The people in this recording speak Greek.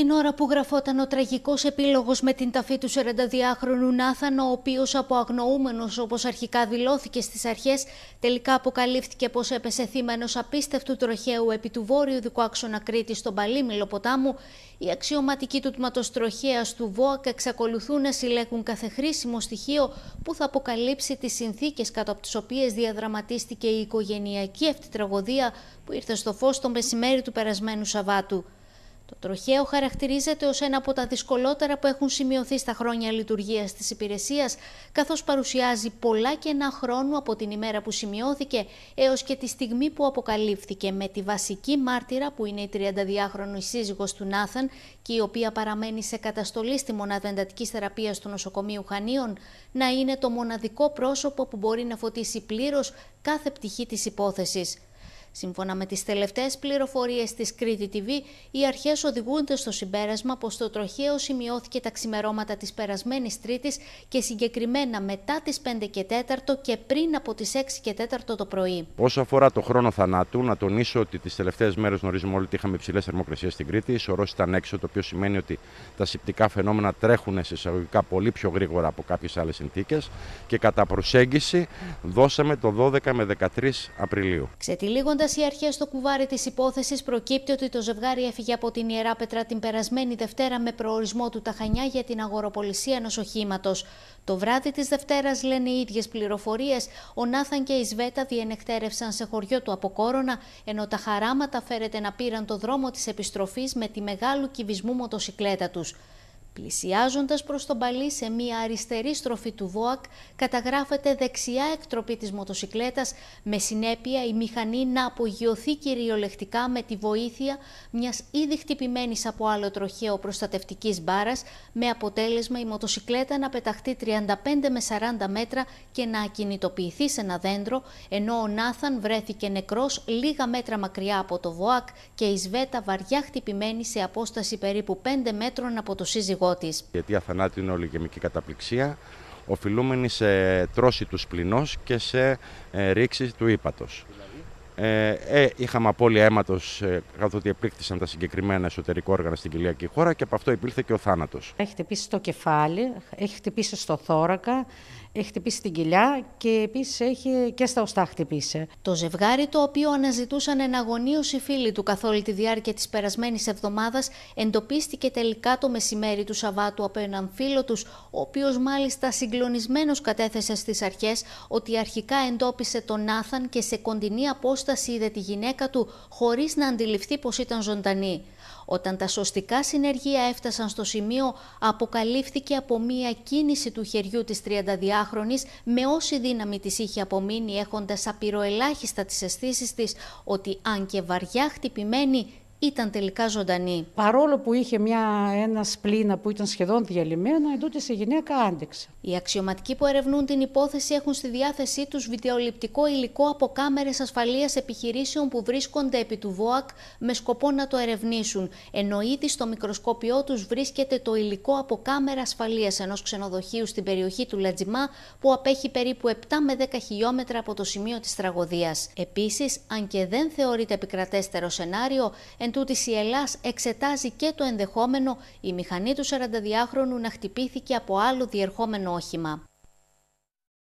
Την ώρα που γραφόταν ο τραγικός επίλογος με την ταφή του 42χρονου Νάθανο, ο οποίος από αγνοούμενος όπως αρχικά δηλώθηκε στις αρχές, τελικά αποκαλύφθηκε πως έπεσε θύμα ενός απίστευτου τροχαίου επί του βόρειου δικού άξονα Κρήτη στον Παλίμιλο ποτάμου, οι αξιωματικοί του τμήματος τροχέα του ΒΟΑΚ εξακολουθούν να συλλέγουν κάθε χρήσιμο στοιχείο που θα αποκαλύψει τις συνθήκες κάτω από τις οποίες διαδραματίστηκε η οικογενειακή αυτή τραγωδία που ήρθε στο φως το μεσημέρι του περασμένου Σαββάτου. Το τροχαίο χαρακτηρίζεται ως ένα από τα δυσκολότερα που έχουν σημειωθεί στα χρόνια λειτουργίας της υπηρεσίας, καθώς παρουσιάζει πολλά κενά χρόνου από την ημέρα που σημειώθηκε έως και τη στιγμή που αποκαλύφθηκε με τη βασική μάρτυρα που είναι η 32χρονη σύζυγος του Νάθαν και η οποία παραμένει σε καταστολή στη μονάδα εντατικής θεραπείας του νοσοκομείου Χανίων, να είναι το μοναδικό πρόσωπο που μπορεί να φωτίσει πλήρως κάθε πτυχή της υπόθεσης. Σύμφωνα με τις τελευταίες πληροφορίες της Κρήτη TV, οι αρχές οδηγούνται στο συμπέρασμα πως το τροχαίο σημειώθηκε τα ξημερώματα της περασμένης Τρίτης και συγκεκριμένα μετά τις 5 και 4 και πριν από τις 6 και 4 το πρωί. Όσο αφορά το χρόνο θανάτου, να τονίσω ότι τις τελευταίες μέρες γνωρίζουμε όλοι ότι είχαμε υψηλές θερμοκρασίες στην Κρήτη, η σωρός ήταν έξω, το οποίο σημαίνει ότι τα συπτικά φαινόμενα τρέχουν σε εισαγωγικά πολύ πιο γρήγορα από κάποιες άλλες συνθήκες και κατά προσέγγιση δώσαμε το 12 με 13 Απριλίου. Ξετυλίγοντας οι αρχές στο κουβάρι της υπόθεσης, προκύπτει ότι το ζευγάρι έφυγε από την Ιερά Πετρά την περασμένη Δευτέρα με προορισμό του Ταχανιά για την αγοροπολισία ενό οχήματο. Το βράδυ της Δευτέρας, λένε οι ίδιες πληροφορίες, ο Νάθαν και η Σβέτα διενεκτέρευσαν σε χωριό του Αποκόρονα, ενώ τα χαράματα φέρεται να πήραν το δρόμο της επιστροφής με τη μεγάλου κυβισμού μοτοσυκλέτα τους. Πλησιάζοντας προς τον Παλί σε μια αριστερή στροφή του ΒΟΑΚ, καταγράφεται δεξιά εκτροπή της μοτοσικλέτας, με συνέπεια η μηχανή να απογειωθεί κυριολεκτικά με τη βοήθεια μιας ήδη χτυπημένης από άλλο τροχαίο προστατευτικής μπάρας, με αποτέλεσμα η μοτοσικλέτα να πεταχτεί 35 με 40 μέτρα και να ακινητοποιηθεί σε ένα δέντρο, ενώ ο Νάθαν βρέθηκε νεκρός λίγα μέτρα μακριά από το ΒΟΑΚ και η Σβέτα βαριά χτυπημένη σε απόσταση περίπου 5 μέτρων από το σύζυγό γιατί τη. Η αιτία θανάτου είναι ολιγεμική καταπληξία, οφειλούμενη σε τρώση του σπληνός και σε ε, ρήξη του ύπατος. Ε, ε, είχαμε απώλεια αίματος, ε, καθότι επλήκτησαν τα συγκεκριμένα εσωτερικά όργανα στην κοιλιακή χώρα και από αυτό υπήρχε και ο θάνατος. Έχει χτυπήσει στο κεφάλι, έχει χτυπήσει στο θώρακα, έχει χτυπήσει την κοιλιά και επίσης έχει και στα οστά χτυπήσει. Το ζευγάρι, το οποίο αναζητούσαν εναγωνίω οι φίλοι του καθ' όλη τη διάρκεια της περασμένης εβδομάδας, εντοπίστηκε τελικά το μεσημέρι του Σαββάτου από έναν φίλο τους, ο οποίος μάλιστα συγκλονισμένος κατέθεσε στις αρχές ότι αρχικά εντόπισε τον Νάθαν και σε κοντινή απόσταση απόσταση είδε τη γυναίκα του χωρίς να αντιληφθεί πως ήταν ζωντανή. Όταν τα σωστικά συνεργεία έφτασαν στο σημείο, αποκαλύφθηκε από μία κίνηση του χεριού της 32χρονης με όση δύναμη της είχε απομείνει έχοντας απειροελάχιστα τις αισθήσεις της ότι αν και βαριά χτυπημένη ήταν τελικά ζωντανή. Παρόλο που είχε μια, ένα σπλήνα που ήταν σχεδόν διαλυμένο, εντούτοις σε γυναίκα άντεξε. Οι αξιωματικοί που ερευνούν την υπόθεση έχουν στη διάθεσή τους βιντεοληπτικό υλικό από κάμερες ασφαλείας επιχειρήσεων που βρίσκονται επί του ΒΟΑΚ με σκοπό να το ερευνήσουν. Ενώ ήδη στο μικροσκόπιό τους βρίσκεται το υλικό από κάμερα ασφαλείας ενός ξενοδοχείου στην περιοχή του Λατζιμά που απέχει περίπου 7 με 10 χιλιόμετρα από το σημείο της τραγωδίας. Επίσης, αν και δεν θεωρείται επικρατέστερο σενάριο, Εν τούτης η Ελλάς εξετάζει και το ενδεχόμενο η μηχανή του 42χρονου να χτυπήθηκε από άλλο διερχόμενο όχημα.